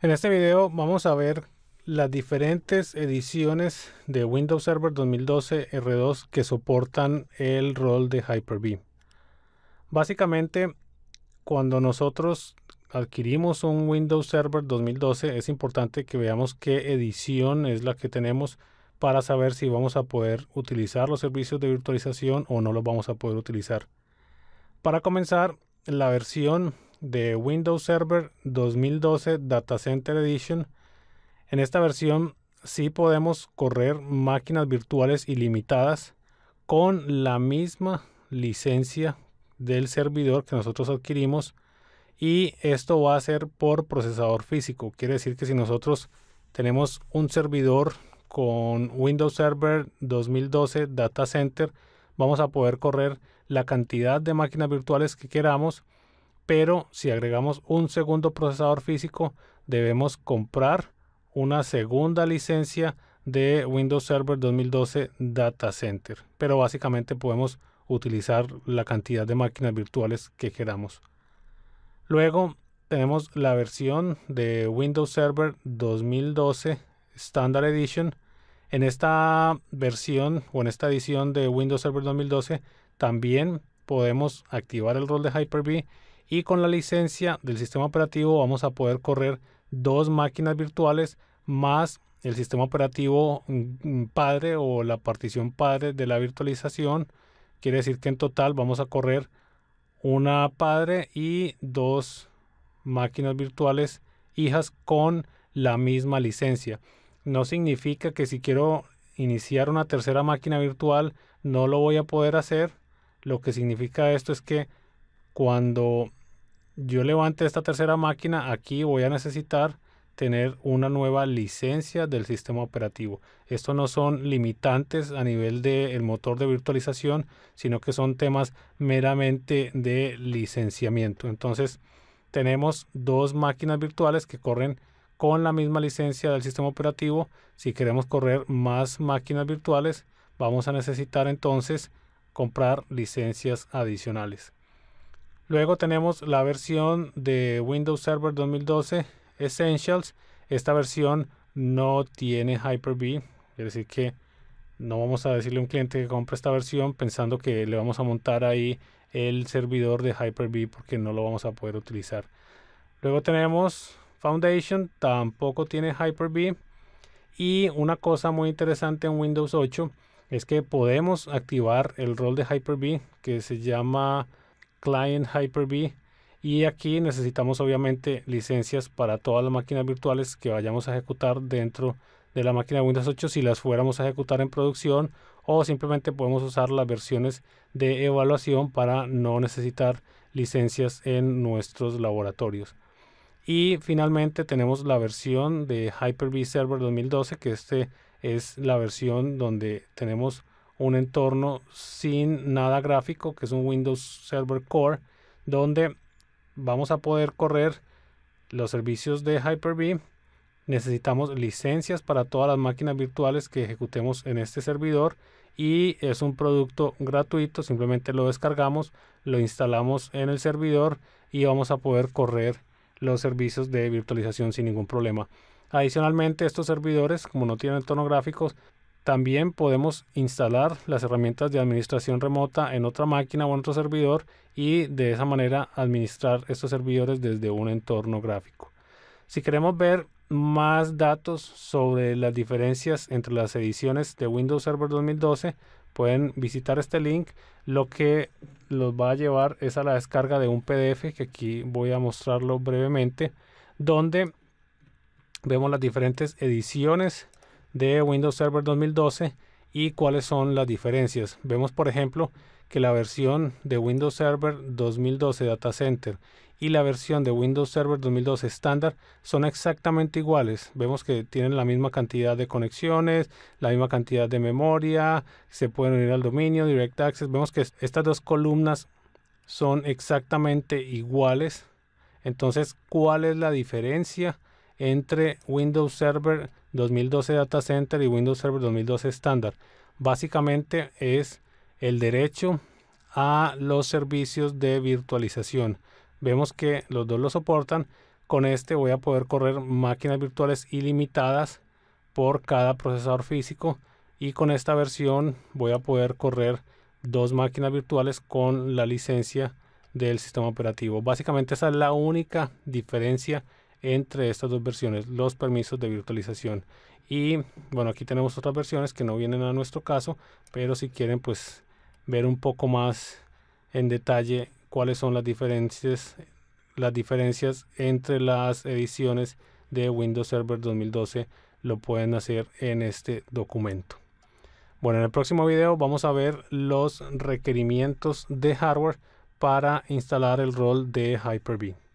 En este video vamos a ver las diferentes ediciones de Windows Server 2012 R2 que soportan el rol de Hyper-V. Básicamente, cuando nosotros adquirimos un Windows Server 2012, es importante que veamos qué edición es la que tenemos para saber si vamos a poder utilizar los servicios de virtualización o no los vamos a poder utilizar. Para comenzar, la versión de Windows Server 2012 Data Center Edition. En esta versión sí podemos correr máquinas virtuales ilimitadas con la misma licencia del servidor que nosotros adquirimos y esto va a ser por procesador físico. Quiere decir que si nosotros tenemos un servidor con Windows Server 2012 Data Center, vamos a poder correr la cantidad de máquinas virtuales que queramos pero si agregamos un segundo procesador físico, debemos comprar una segunda licencia de Windows Server 2012 Data Center. Pero básicamente podemos utilizar la cantidad de máquinas virtuales que queramos. Luego tenemos la versión de Windows Server 2012 Standard Edition. En esta versión o en esta edición de Windows Server 2012 también podemos activar el rol de Hyper-V y con la licencia del sistema operativo vamos a poder correr dos máquinas virtuales más el sistema operativo mm, mm, padre o la partición padre de la virtualización. Quiere decir que en total vamos a correr una padre y dos máquinas virtuales hijas con la misma licencia. No significa que si quiero iniciar una tercera máquina virtual no lo voy a poder hacer. Lo que significa esto es que cuando yo levante esta tercera máquina, aquí voy a necesitar tener una nueva licencia del sistema operativo. Estos no son limitantes a nivel del motor de virtualización, sino que son temas meramente de licenciamiento. Entonces, tenemos dos máquinas virtuales que corren con la misma licencia del sistema operativo. Si queremos correr más máquinas virtuales, vamos a necesitar entonces comprar licencias adicionales. Luego tenemos la versión de Windows Server 2012 Essentials. Esta versión no tiene Hyper-V, es decir que no vamos a decirle a un cliente que compre esta versión pensando que le vamos a montar ahí el servidor de Hyper-V porque no lo vamos a poder utilizar. Luego tenemos Foundation, tampoco tiene Hyper-V. Y una cosa muy interesante en Windows 8 es que podemos activar el rol de Hyper-V que se llama client Hyper-V y aquí necesitamos obviamente licencias para todas las máquinas virtuales que vayamos a ejecutar dentro de la máquina Windows 8 si las fuéramos a ejecutar en producción o simplemente podemos usar las versiones de evaluación para no necesitar licencias en nuestros laboratorios. Y finalmente tenemos la versión de Hyper-V Server 2012, que este es la versión donde tenemos un entorno sin nada gráfico, que es un Windows Server Core, donde vamos a poder correr los servicios de Hyper-V. Necesitamos licencias para todas las máquinas virtuales que ejecutemos en este servidor y es un producto gratuito, simplemente lo descargamos, lo instalamos en el servidor y vamos a poder correr los servicios de virtualización sin ningún problema. Adicionalmente, estos servidores, como no tienen entorno gráfico también podemos instalar las herramientas de administración remota en otra máquina o en otro servidor y de esa manera administrar estos servidores desde un entorno gráfico. Si queremos ver más datos sobre las diferencias entre las ediciones de Windows Server 2012, pueden visitar este link. Lo que los va a llevar es a la descarga de un PDF que aquí voy a mostrarlo brevemente, donde vemos las diferentes ediciones de Windows Server 2012 y cuáles son las diferencias. Vemos, por ejemplo, que la versión de Windows Server 2012 Data Center y la versión de Windows Server 2012 estándar son exactamente iguales. Vemos que tienen la misma cantidad de conexiones, la misma cantidad de memoria, se pueden unir al dominio, Direct Access. Vemos que estas dos columnas son exactamente iguales. Entonces, ¿cuál es la diferencia entre Windows Server 2012 Data Center y Windows Server 2012 estándar. Básicamente es el derecho a los servicios de virtualización. Vemos que los dos lo soportan. Con este voy a poder correr máquinas virtuales ilimitadas por cada procesador físico y con esta versión voy a poder correr dos máquinas virtuales con la licencia del sistema operativo. Básicamente esa es la única diferencia entre estas dos versiones, los permisos de virtualización. Y bueno, aquí tenemos otras versiones que no vienen a nuestro caso, pero si quieren pues ver un poco más en detalle cuáles son las diferencias, las diferencias entre las ediciones de Windows Server 2012, lo pueden hacer en este documento. Bueno, en el próximo video vamos a ver los requerimientos de hardware para instalar el rol de Hyper-V.